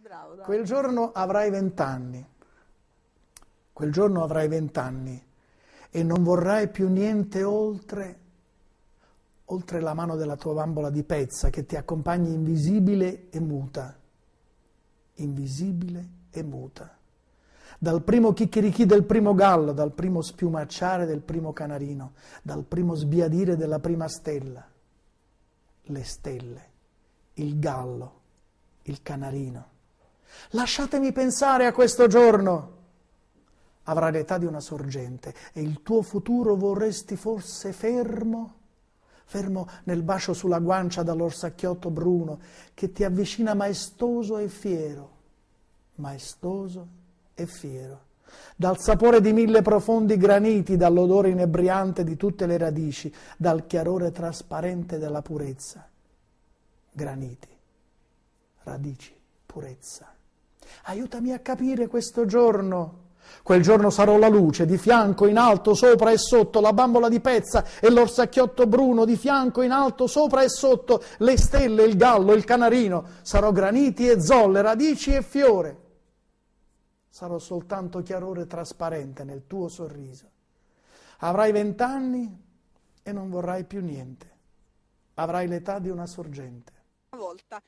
Bravo, dai. Quel giorno avrai vent'anni. Quel giorno avrai vent'anni e non vorrai più niente oltre, oltre la mano della tua bambola di pezza che ti accompagni invisibile e muta. Invisibile e muta. Dal primo chicchirichì del primo gallo, dal primo spiumacciare del primo canarino, dal primo sbiadire della prima stella. Le stelle, il gallo, il canarino. Lasciatemi pensare a questo giorno. Avrà l'età di una sorgente e il tuo futuro vorresti forse fermo? Fermo nel bacio sulla guancia dall'orsacchiotto bruno che ti avvicina maestoso e fiero. Maestoso e fiero dal sapore di mille profondi graniti, dall'odore inebriante di tutte le radici, dal chiarore trasparente della purezza. Graniti, radici, purezza aiutami a capire questo giorno. Quel giorno sarò la luce, di fianco, in alto, sopra e sotto, la bambola di pezza e l'orsacchiotto bruno, di fianco, in alto, sopra e sotto, le stelle, il gallo, il canarino. Sarò graniti e zolle, radici e fiore. Sarò soltanto chiarore trasparente nel tuo sorriso. Avrai vent'anni e non vorrai più niente. Avrai l'età di una sorgente. Una volta.